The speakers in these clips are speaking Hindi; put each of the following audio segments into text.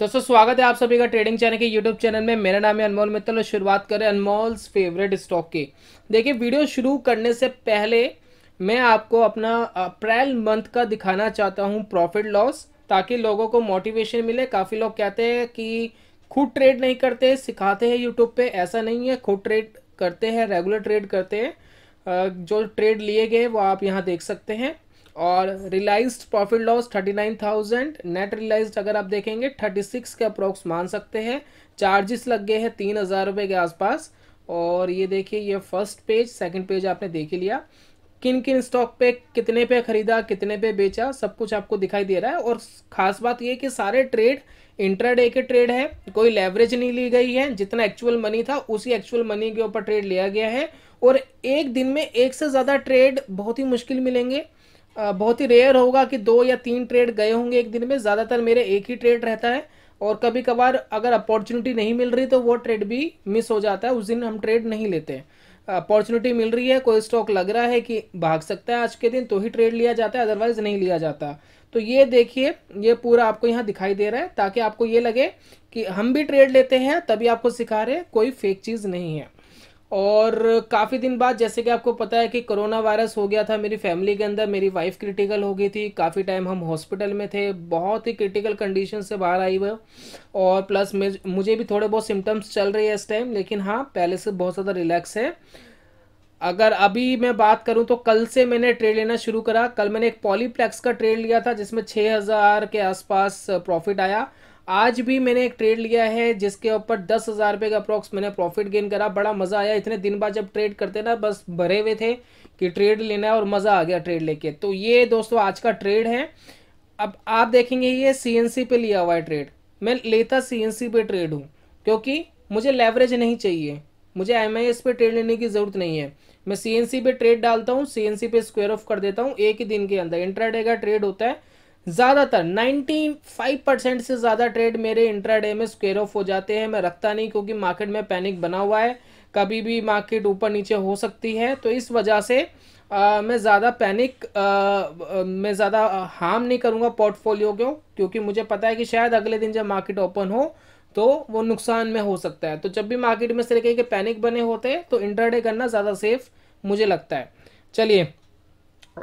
दोस्तों स्वागत है आप सभी का ट्रेडिंग चैनल के यूट्यूब चैनल में मेरा नाम है अनमोल मित्तल और शुरुआत करें अनमोल फेवरेट स्टॉक की देखिए वीडियो शुरू करने से पहले मैं आपको अपना अप्रैल मंथ का दिखाना चाहता हूँ प्रॉफिट लॉस ताकि लोगों को मोटिवेशन मिले काफ़ी लोग कहते हैं कि खुद ट्रेड नहीं करते सिखाते हैं यूट्यूब पे ऐसा नहीं है खुद ट्रेड करते हैं रेगुलर ट्रेड करते हैं जो ट्रेड लिए गए वो आप यहाँ देख सकते हैं और realised profit loss thirty nine thousand net realised अगर आप देखेंगे थर्टी सिक्स के अप्रोक्स मान सकते हैं चार्जेस लग गए हैं तीन हज़ार रुपये के आसपास और ये देखिए ये फर्स्ट पेज सेकंड पेज आपने देख ही लिया किन किन स्टॉक पे कितने पे ख़रीदा कितने पे बेचा सब कुछ आपको दिखाई दे रहा है और ख़ास बात ये कि सारे ट्रेड इंट्राडे के ट्रेड है कोई लेवरेज नहीं ली गई है जितना एक्चुअल मनी था उसी एक्चुअल मनी के ऊपर ट्रेड लिया गया है और एक दिन में एक से ज़्यादा ट्रेड बहुत ही मुश्किल मिलेंगे बहुत ही रेयर होगा कि दो या तीन ट्रेड गए होंगे एक दिन में ज़्यादातर मेरे एक ही ट्रेड रहता है और कभी कभार अगर अपॉर्चुनिटी नहीं मिल रही तो वो ट्रेड भी मिस हो जाता है उस दिन हम ट्रेड नहीं लेते हैं अपॉर्चुनिटी मिल रही है कोई स्टॉक लग रहा है कि भाग सकता है आज के दिन तो ही ट्रेड लिया जाता है अदरवाइज नहीं लिया जाता तो ये देखिए ये पूरा आपको यहाँ दिखाई दे रहा है ताकि आपको ये लगे कि हम भी ट्रेड लेते हैं तभी आपको सिखा रहे कोई फेक चीज़ नहीं है और काफ़ी दिन बाद जैसे कि आपको पता है कि कोरोना वायरस हो गया था मेरी फैमिली के अंदर मेरी वाइफ क्रिटिकल हो गई थी काफ़ी टाइम हम हॉस्पिटल में थे बहुत ही क्रिटिकल कंडीशन से बाहर आई हुए और प्लस मुझे भी थोड़े बहुत सिम्टम्स चल रही है इस टाइम लेकिन हाँ पहले से बहुत ज़्यादा रिलैक्स है अगर अभी मैं बात करूं तो कल से मैंने ट्रेड लेना शुरू करा कल मैंने एक पॉलीप्लेक्स का ट्रेड लिया था जिसमें 6000 के आसपास प्रॉफिट आया आज भी मैंने एक ट्रेड लिया है जिसके ऊपर दस हज़ार रुपये का अप्रॉक्स मैंने प्रॉफिट गेन करा बड़ा मज़ा आया इतने दिन बाद जब ट्रेड करते ना बस भरे हुए थे कि ट्रेड लेना है और मज़ा आ गया ट्रेड लेके तो ये दोस्तों आज का ट्रेड है अब आप देखेंगे ये सी पे लिया हुआ है ट्रेड मैं लेता सी पे ट्रेड हूँ क्योंकि मुझे लेवरेज नहीं चाहिए मुझे एम आई एस पे ट्रेड लेने की ज़रूरत नहीं है मैं सी एन सी पे ट्रेड डालता हूँ सी एन सी पे स्क्वेयर ऑफ कर देता हूँ एक ही दिन के अंदर इंट्राडे का ट्रेड होता है ज़्यादातर 95 परसेंट से ज़्यादा ट्रेड मेरे इंट्राडे में स्क्वेयर ऑफ हो जाते हैं मैं रखता नहीं क्योंकि मार्केट में पैनिक बना हुआ है कभी भी मार्केट ऊपर नीचे हो सकती है तो इस वजह से आ, मैं ज़्यादा पैनिक आ, मैं ज़्यादा हार्म नहीं करूँगा पोर्टफोलियो क्यों क्योंकि मुझे पता है कि शायद अगले दिन जब मार्केट ओपन हो तो वो नुकसान में हो सकता है तो जब भी मार्केट में इस तरीके के पैनिक बने होते हैं तो इंट्राडे करना ज़्यादा सेफ मुझे लगता है चलिए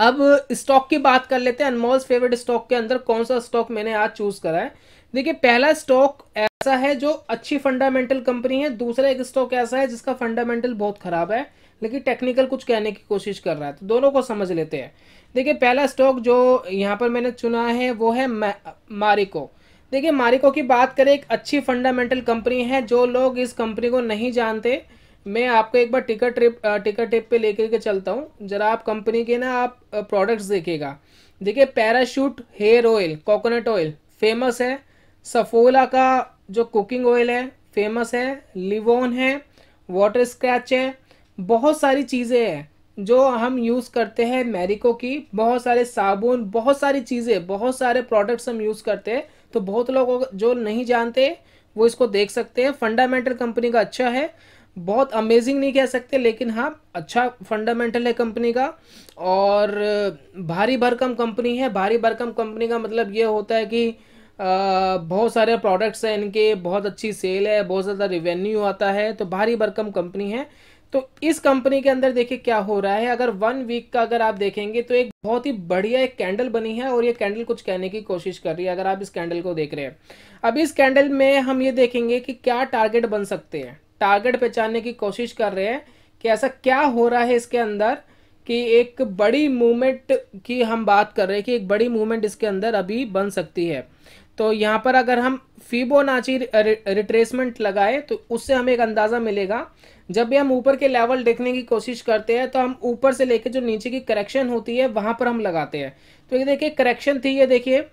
अब स्टॉक की बात कर लेते हैं अनमोल्स फेवरेट स्टॉक के अंदर कौन सा स्टॉक मैंने आज चूज करा है देखिए पहला स्टॉक ऐसा है जो अच्छी फंडामेंटल कंपनी है दूसरा एक स्टॉक ऐसा है जिसका फंडामेंटल बहुत खराब है लेकिन टेक्निकल कुछ कहने की कोशिश कर रहा है तो दोनों को समझ लेते हैं देखिए पहला स्टॉक जो यहाँ पर मैंने चुना है वो है मारिको देखिए मारिको की बात करें एक अच्छी फंडामेंटल कंपनी है जो लोग इस कंपनी को नहीं जानते मैं आपको एक बार टिकट ट्रिप टिकट ट्रिप पे लेकर के चलता हूँ जरा आप कंपनी के ना आप प्रोडक्ट्स देखेगा देखिए Parachute hair oil coconut oil famous है सफोला का जो कुकिंग ऑयल है फेमस है लिवोन है वाटर स्क्रैच है बहुत सारी चीज़ें हैं जो हम यूज़ करते हैं मैरिको की बहुत सारे साबुन बहुत सारी चीज़ें बहुत सारे प्रोडक्ट्स हम यूज़ करते हैं तो बहुत लोग जो नहीं जानते वो इसको देख सकते हैं फंडामेंटल कंपनी का अच्छा है बहुत अमेजिंग नहीं कह सकते लेकिन हाँ अच्छा फंडामेंटल है कंपनी का और भारी भरकम कंपनी है भारी भरकम कंपनी का मतलब ये होता है कि बहुत सारे प्रोडक्ट्स हैं इनके बहुत अच्छी सेल है बहुत ज़्यादा रिवेन्यू आता है तो भारी भरकम कंपनी है तो इस कंपनी के अंदर देखिए क्या हो रहा है अगर वन वीक का अगर आप देखेंगे तो एक बहुत ही बढ़िया एक कैंडल बनी है और ये कैंडल कुछ कहने की कोशिश कर रही है अगर आप इस कैंडल को देख रहे हैं अब इस कैंडल में हम ये देखेंगे कि क्या टारगेट बन सकते हैं टारगेट पहचानने की कोशिश कर रहे हैं कि ऐसा क्या हो रहा है इसके अंदर कि एक बड़ी मूवमेंट की हम बात कर रहे हैं कि एक बड़ी मूवमेंट इसके अंदर अभी बन सकती है तो यहाँ पर अगर हम फीबोनाची रिट्रेसमेंट लगाए तो उससे हमें एक अंदाज़ा मिलेगा जब भी हम ऊपर के लेवल देखने की कोशिश करते हैं तो हम ऊपर से लेके जो नीचे की करेक्शन होती है वहाँ पर हम लगाते हैं तो ये देखिए करेक्शन थी ये देखिए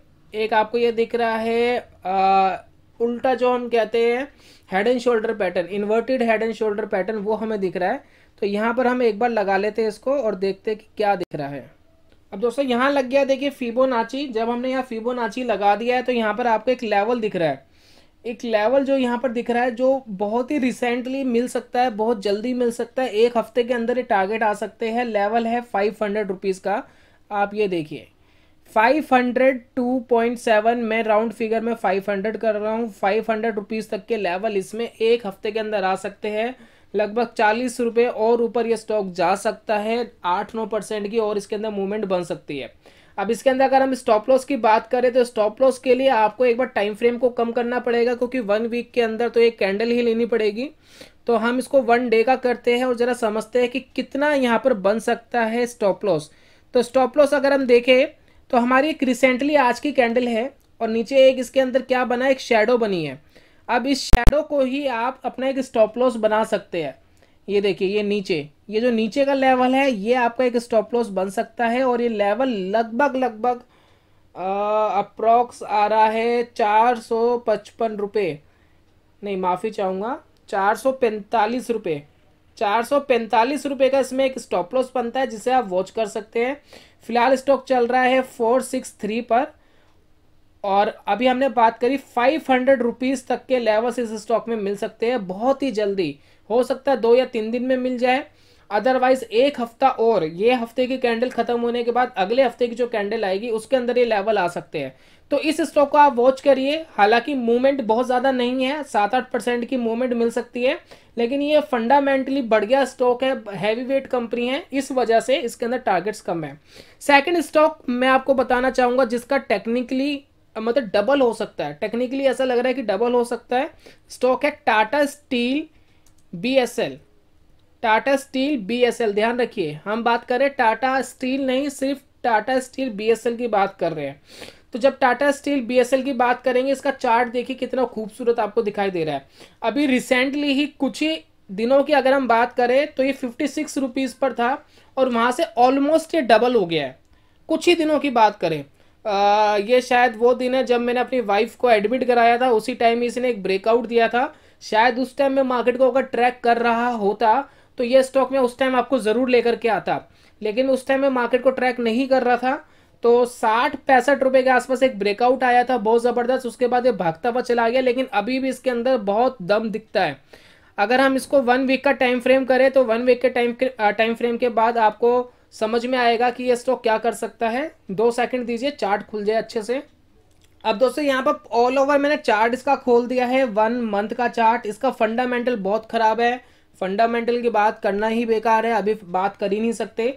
एक आपको ये दिख रहा है आ, उल्टा जो हम कहते हैं head and shoulder pattern inverted head and shoulder pattern वो हमें दिख रहा है तो यहाँ पर हम एक बार लगा लेते हैं इसको और देखते हैं कि क्या दिख रहा है अब दोस्तों यहाँ लग गया देखिए फीबोनाची जब हमने यहाँ फीबोनाची लगा दिया है तो यहाँ पर आपको एक लेवल दिख रहा है एक लेवल जो यहाँ पर दिख रहा है जो बहुत ही रिसेंटली मिल सकता है बहुत जल्दी मिल सकता है एक हफ्ते के अंदर ये टारगेट आ सकते हैं लेवल है फाइव हंड्रेड रुपीज़ का आप ये देखिए 502.7 मैं राउंड फिगर में 500 कर रहा हूँ फाइव हंड्रेड रुपीज़ तक के लेवल इसमें एक हफ्ते के अंदर आ सकते हैं लगभग चालीस रुपये और ऊपर ये स्टॉक जा सकता है आठ नौ परसेंट की और इसके अंदर मूवमेंट बन सकती है अब इसके अंदर अगर हम स्टॉप लॉस की बात करें तो स्टॉप लॉस के लिए आपको एक बार टाइम फ्रेम को कम करना पड़ेगा क्योंकि वन वीक के अंदर तो एक कैंडल ही लेनी पड़ेगी तो हम इसको वन डे का करते हैं और ज़रा समझते हैं कि कितना यहाँ पर बन सकता है स्टॉप लॉस तो स्टॉप लॉस अगर हम देखें तो हमारी एक रिसेंटली आज की कैंडल है और नीचे एक इसके अंदर क्या बना एक शेडो बनी है अब इस शेडो को ही आप अपना एक स्टॉप लॉस बना सकते हैं ये देखिए ये नीचे ये जो नीचे का लेवल है ये आपका एक स्टॉप लॉस बन सकता है और ये लेवल लगभग लगभग अप्रोक्स आ रहा है चार सौ पचपन रुपये नहीं माफ़ी चाहूँगा चार सौ पैंतालीस रुपये चार सौ पैंतालीस का इसमें एक स्टॉप लॉस बनता है जिसे आप वॉच कर सकते हैं फिलहाल स्टॉक चल रहा है फोर सिक्स थ्री पर और अभी हमने बात करी फाइव हंड्रेड रुपीज़ तक के लेवल्स इस स्टॉक में मिल सकते हैं बहुत ही जल्दी हो सकता है दो या तीन दिन में मिल जाए अदरवाइज एक हफ्ता और ये हफ्ते की कैंडल खत्म होने के बाद अगले हफ्ते की जो कैंडल आएगी उसके अंदर ये लेवल आ सकते हैं तो इस स्टॉक को आप वॉच करिए हालांकि मूवमेंट बहुत ज़्यादा नहीं है सात आठ परसेंट की मूवमेंट मिल सकती है लेकिन ये फंडामेंटली बढ़ गया स्टॉक है हैवी वेट कंपनी है इस वजह से इसके अंदर टारगेट्स कम है सेकंड स्टॉक मैं आपको बताना चाहूंगा जिसका टेक्निकली मतलब डबल हो सकता है टेक्निकली ऐसा लग रहा है कि डबल हो सकता है स्टॉक है Tata Steel B S L Tata Steel BSL ध्यान रखिए हम बात करें टाटा स्टील नहीं सिर्फ टाटा स्टील बीएसएल की बात कर रहे हैं तो जब टाटा स्टील बीएसएल की बात करेंगे इसका चार्ट देखिए कितना खूबसूरत आपको दिखाई दे रहा है अभी रिसेंटली ही कुछ ही दिनों की अगर हम बात करें तो ये फिफ्टी सिक्स रुपीज़ पर था और वहाँ से ऑलमोस्ट ये डबल हो गया है कुछ ही दिनों की बात करें आ, ये शायद वो दिन है जब मैंने अपनी वाइफ को एडमिट कराया था उसी टाइम इसने एक ब्रेकआउट दिया था शायद उस टाइम में मार्केट को अगर ट्रैक कर रहा होता तो ये स्टॉक में उस टाइम आपको ज़रूर लेकर के आता लेकिन उस टाइम मैं मार्केट को ट्रैक नहीं कर रहा था तो साठ पैंसठ रुपए के आसपास एक ब्रेकआउट आया था बहुत ज़बरदस्त उसके बाद ये भागता हुआ चला गया लेकिन अभी भी इसके अंदर बहुत दम दिखता है अगर हम इसको वन वीक का टाइम फ्रेम करें तो वन वीक के टाइम टाइम फ्रेम के बाद आपको समझ में आएगा कि ये स्टॉक क्या कर सकता है दो सेकंड दीजिए चार्ट खुल जाए अच्छे से अब दोस्तों यहाँ पर ऑल ओवर मैंने चार्ट इसका खोल दिया है वन मंथ का चार्ट इसका फंडामेंटल बहुत ख़राब है फंडामेंटल की बात करना ही बेकार है अभी बात कर ही नहीं सकते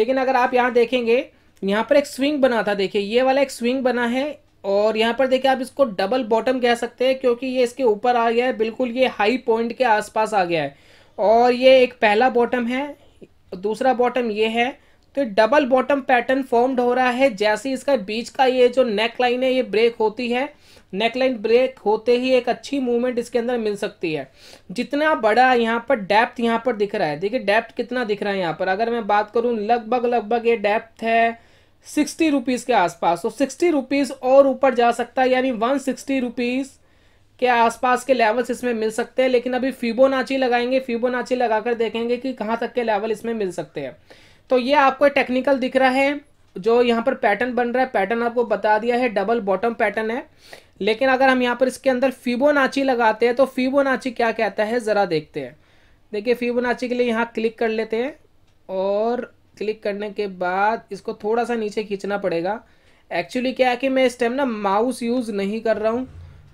लेकिन अगर आप यहाँ देखेंगे यहाँ पर एक स्विंग बना था देखिए ये वाला एक स्विंग बना है और यहाँ पर देखिए आप इसको डबल बॉटम कह सकते हैं क्योंकि ये इसके ऊपर आ गया है बिल्कुल ये हाई पॉइंट के आसपास आ गया है और ये एक पहला बॉटम है दूसरा बॉटम ये है तो डबल बॉटम पैटर्न फॉर्म्ड हो रहा है जैसे इसका बीच का ये जो नेक लाइन है ये ब्रेक होती है नेकलाइन ब्रेक होते ही एक अच्छी मूवमेंट इसके अंदर मिल सकती है जितना बड़ा यहाँ पर डेप्थ यहाँ पर दिख रहा है देखिए डेप्थ कितना दिख रहा है यहाँ पर अगर मैं बात करूँ लगभग लगभग ये डेप्थ है सिक्सटी रुपीज़ के आसपास तो सिक्सटी रुपीज़ और ऊपर जा सकता है यानी वन सिक्सटी रुपीज़ के आसपास के लेवल्स इसमें मिल सकते हैं लेकिन अभी नाची लगाएंगे लगा लगाकर देखेंगे कि कहाँ तक के लेवल इसमें मिल सकते हैं तो ये आपको टेक्निकल दिख रहा है जो यहाँ पर पैटर्न बन रहा है पैटर्न आपको बता दिया है डबल बॉटम पैटर्न है लेकिन अगर हम यहाँ पर इसके अंदर फिबोनाची लगाते हैं तो फिबोनाची क्या कहता है ज़रा देखते हैं देखिए फिबोनाची के लिए यहाँ क्लिक कर लेते हैं और क्लिक करने के बाद इसको थोड़ा सा नीचे खींचना पड़ेगा एक्चुअली क्या है कि मैं इस टाइम ना माउस यूज़ नहीं कर रहा हूँ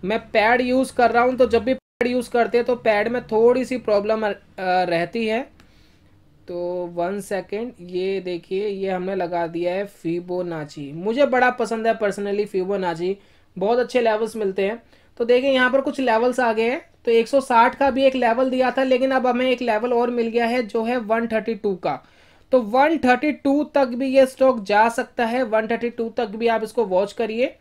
मैं पैड यूज़ कर रहा हूँ तो जब भी पैड यूज़ करते हैं तो पैड में थोड़ी सी प्रॉब्लम रहती है तो वन सेकेंड ये देखिए ये हमने लगा दिया है नाची मुझे बड़ा पसंद है पर्सनली फीबोनाची बहुत अच्छे लेवल्स मिलते हैं तो देखें यहाँ पर कुछ लेवल्स आ गए हैं तो 160 का भी एक लेवल दिया था लेकिन अब हमें एक लेवल और मिल गया है जो है 132 का तो 132 तक भी ये स्टॉक जा सकता है 132 तक भी आप इसको वॉच करिए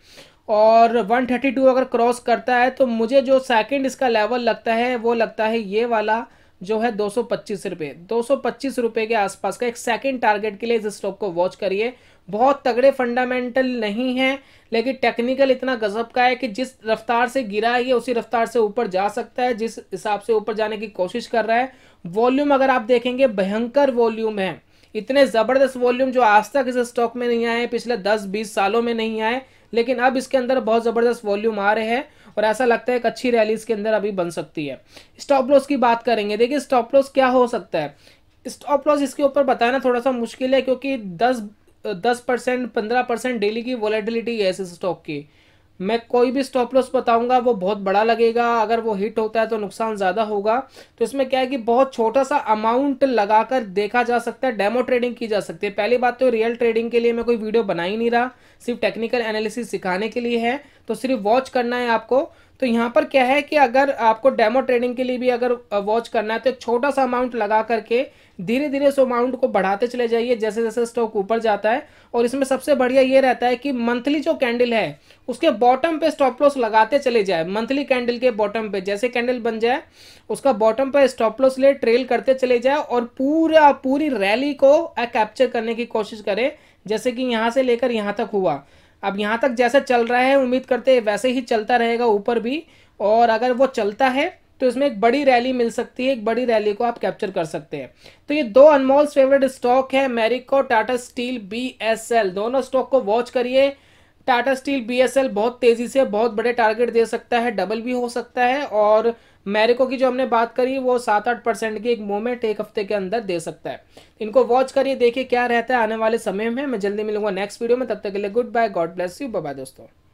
और 132 अगर क्रॉस करता है तो मुझे जो सेकंड इसका लेवल लगता है वो लगता है ये वाला जो है दो सौ पच्चीस रुपये दो सौ पच्चीस रुपए के आसपास का एक सेकेंड टारगेट के लिए इस स्टॉक को वॉच करिए बहुत तगड़े फंडामेंटल नहीं है लेकिन टेक्निकल इतना गजब का है कि जिस रफ्तार से गिरा है ये उसी रफ्तार से ऊपर जा सकता है जिस हिसाब से ऊपर जाने की कोशिश कर रहा है वॉल्यूम अगर आप देखेंगे भयंकर वॉल्यूम है इतने ज़बरदस्त वॉल्यूम जो आज तक इस स्टॉक में नहीं आए पिछले दस बीस सालों में नहीं आए लेकिन अब इसके अंदर बहुत ज़बरदस्त वॉल्यूम आ रहे हैं और ऐसा लगता है एक अच्छी रैली इसके अंदर अभी बन सकती है स्टॉप लॉस की बात करेंगे देखिए स्टॉप लॉस क्या हो सकता है स्टॉप लॉस इसके ऊपर बताना थोड़ा सा मुश्किल है क्योंकि दस दस परसेंट पंद्रह परसेंट डेली की वॉलेटिलिटी है इस स्टॉक की मैं कोई भी स्टॉप लॉस बताऊंगा वो बहुत बड़ा लगेगा अगर वो हिट होता है तो नुकसान ज़्यादा होगा तो इसमें क्या है कि बहुत छोटा सा अमाउंट लगाकर देखा जा सकता है डेमो ट्रेडिंग की जा सकती है पहली बात तो रियल ट्रेडिंग के लिए मैं कोई वीडियो बना ही नहीं रहा सिर्फ टेक्निकल एनालिसिस सिखाने के लिए है तो सिर्फ वॉच करना है आपको तो यहाँ पर क्या है कि अगर आपको डेमो ट्रेडिंग के लिए भी अगर वॉच करना है तो छोटा सा अमाउंट लगा करके धीरे धीरे उस अमाउंट को बढ़ाते चले जाइए जैसे जैसे स्टॉक ऊपर जाता है और इसमें सबसे बढ़िया ये रहता है कि मंथली जो कैंडल है उसके बॉटम पे स्टॉप लॉस लगाते चले जाए मंथली कैंडल के बॉटम पे जैसे कैंडल बन जाए उसका बॉटम पे स्टॉप लॉस ले ट्रेल करते चले जाए और पूरा पूरी रैली को कैप्चर करने की कोशिश करें जैसे कि यहाँ से लेकर यहाँ तक हुआ अब यहाँ तक जैसा चल रहा है उम्मीद करते हैं वैसे ही चलता रहेगा ऊपर भी और अगर वो चलता है तो इसमें एक बड़ी रैली मिल सकती है एक बड़ी रैली को आप कैप्चर कर सकते हैं तो ये दो अनमोल फेवरेट स्टॉक है मेरिको टाटा स्टील बी दोनों स्टॉक को वॉच करिए टाटा स्टील बी बहुत तेज़ी से बहुत बड़े टारगेट दे सकता है डबल भी हो सकता है और मैरिको की जो हमने बात करी वो सात आठ परसेंट की एक मूवमेंट एक हफ्ते के अंदर दे सकता है इनको वॉच करिए देखिए क्या रहता है आने वाले समय में मैं जल्दी मिलूंगा नेक्स्ट वीडियो में तब तक के लिए good bye God bless you bye दोस्तों